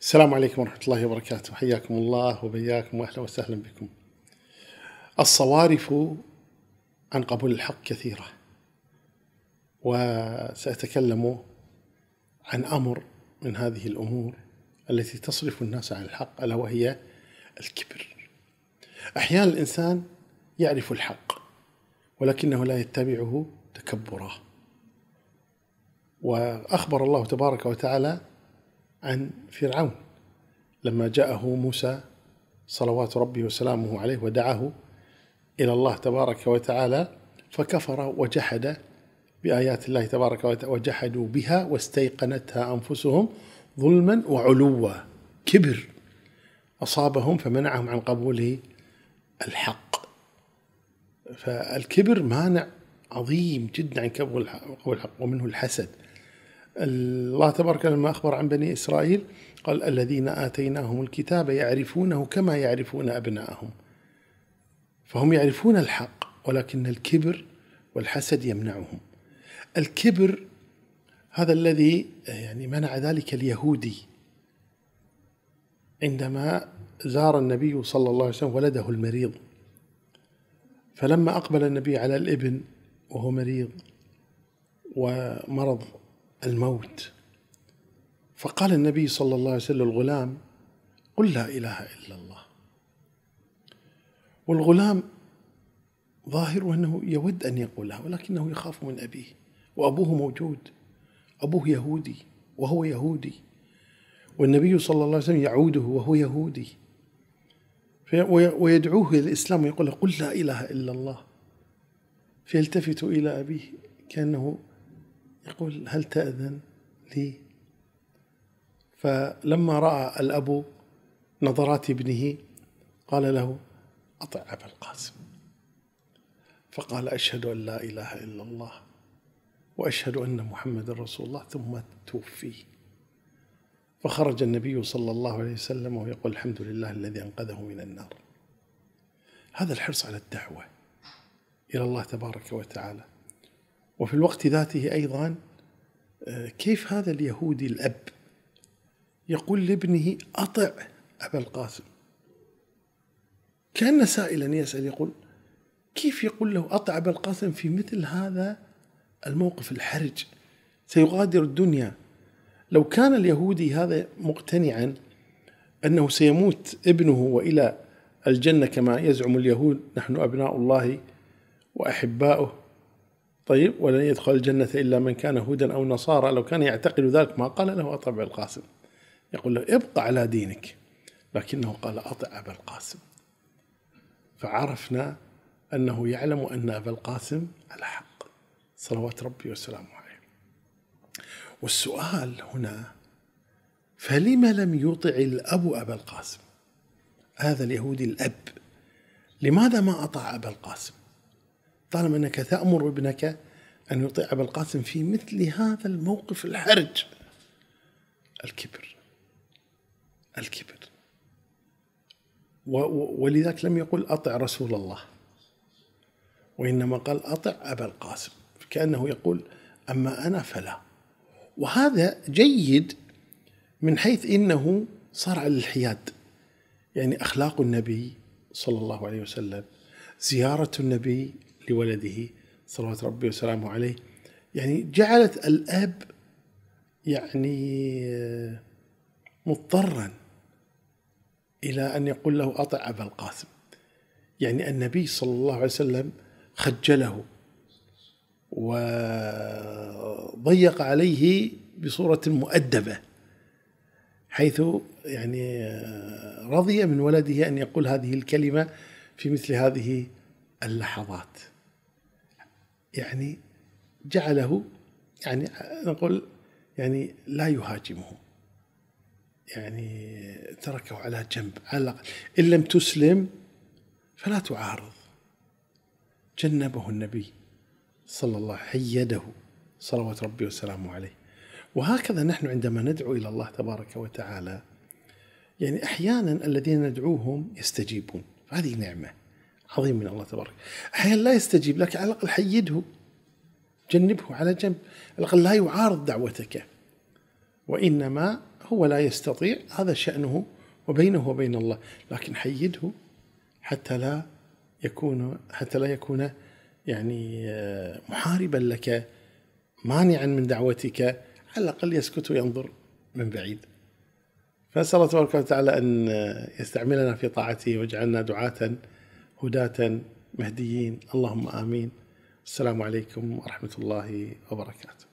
السلام عليكم ورحمة الله وبركاته حياكم الله وبياكم وأهلا وسهلا بكم الصوارف عن قبول الحق كثيرة وسأتكلم عن أمر من هذه الأمور التي تصرف الناس عن الحق ألا وهي الكبر أحيانا الإنسان يعرف الحق ولكنه لا يتبعه تكبرا وأخبر الله تبارك وتعالى عن فرعون لما جاءه موسى صلوات ربي وسلامه عليه ودعاه الى الله تبارك وتعالى فكفر وجحد بايات الله تبارك وتعالى وجحدوا بها واستيقنتها انفسهم ظلما وعلوا كبر اصابهم فمنعهم عن قبول الحق فالكبر مانع عظيم جدا عن قبول الحق ومنه الحسد الله تبارك لما أخبر عن بني إسرائيل قال الذين آتيناهم الكتاب يعرفونه كما يعرفون أبناءهم فهم يعرفون الحق ولكن الكبر والحسد يمنعهم الكبر هذا الذي يعني منع ذلك اليهودي عندما زار النبي صلى الله عليه وسلم ولده المريض فلما أقبل النبي على الابن وهو مريض ومرض الموت فقال النبي صلى الله عليه وسلم الغلام قل لا اله الا الله والغلام ظاهر انه يود ان يقولها ولكنه يخاف من ابيه وابوه موجود ابوه يهودي وهو يهودي والنبي صلى الله عليه وسلم يعوده وهو يهودي ويدعوه الى الاسلام ويقول قل لا اله الا الله فيلتفت الى ابيه كانه يقول هل تأذن لي فلما رأى الأب نظرات ابنه قال له أطع أبا القاسم فقال أشهد أن لا إله إلا الله وأشهد أن محمد رسول الله ثم توفي فخرج النبي صلى الله عليه وسلم ويقول الحمد لله الذي أنقذه من النار هذا الحرص على الدعوة إلى الله تبارك وتعالى وفي الوقت ذاته أيضا آه، كيف هذا اليهودي الأب يقول لابنه أطع أبا القاسم كان سائلا يسأل يقول كيف يقول له أطع أبا القاسم في مثل هذا الموقف الحرج سيغادر الدنيا لو كان اليهودي هذا مقتنعا أنه سيموت ابنه وإلى الجنة كما يزعم اليهود نحن أبناء الله وأحباؤه طيب ولن يدخل الجنة إلا من كان هودا أو نصارى لو كان يعتقد ذلك ما قال له أطع أبا القاسم يقول له ابق على دينك لكنه قال أطع أبا القاسم فعرفنا أنه يعلم أن أبا القاسم على حق صلوات ربي وسلامه عليه والسؤال هنا فلم لم يطع الأب أبا القاسم هذا اليهودي الأب لماذا ما أطاع أبا القاسم طالما انك تامر ابنك ان يطيع ابا القاسم في مثل هذا الموقف الحرج الكبر الكبر ولذلك لم يقل اطع رسول الله وانما قال اطع ابا القاسم كانه يقول اما انا فلا وهذا جيد من حيث انه صار على الحياد يعني اخلاق النبي صلى الله عليه وسلم زياره النبي لولده صلوات ربي وسلامه عليه يعني جعلت الأب يعني آه، مضطرا إلى أن يقول له أطع أبا القاسم يعني النبي صلى الله عليه وسلم خجله وضيق عليه بصورة مؤدبة حيث يعني آه، رضي من ولده أن يقول هذه الكلمة في مثل هذه اللحظات يعني جعله يعني نقول يعني لا يهاجمه يعني تركه على جنب على الأقل إن لم تسلم فلا تعارض جنبه النبي صلى الله حيده صلوات ربي وسلامه عليه وهكذا نحن عندما ندعو إلى الله تبارك وتعالى يعني أحيانا الذين ندعوهم يستجيبون هذه نعمة عظيم من الله تبارك أحيانا لا يستجيب لك على الأقل حيده جنبه على جنب على الأقل لا يعارض دعوتك وإنما هو لا يستطيع هذا شأنه وبينه وبين الله لكن حيده حتى لا يكون حتى لا يكون يعني آه، محاربا لك مانعا من دعوتك على الأقل يسكت وينظر من بعيد فنسأل الله تبارك وتعالى أن يستعملنا في طاعته ويجعلنا دعاة هداة مهديين اللهم امين السلام عليكم ورحمه الله وبركاته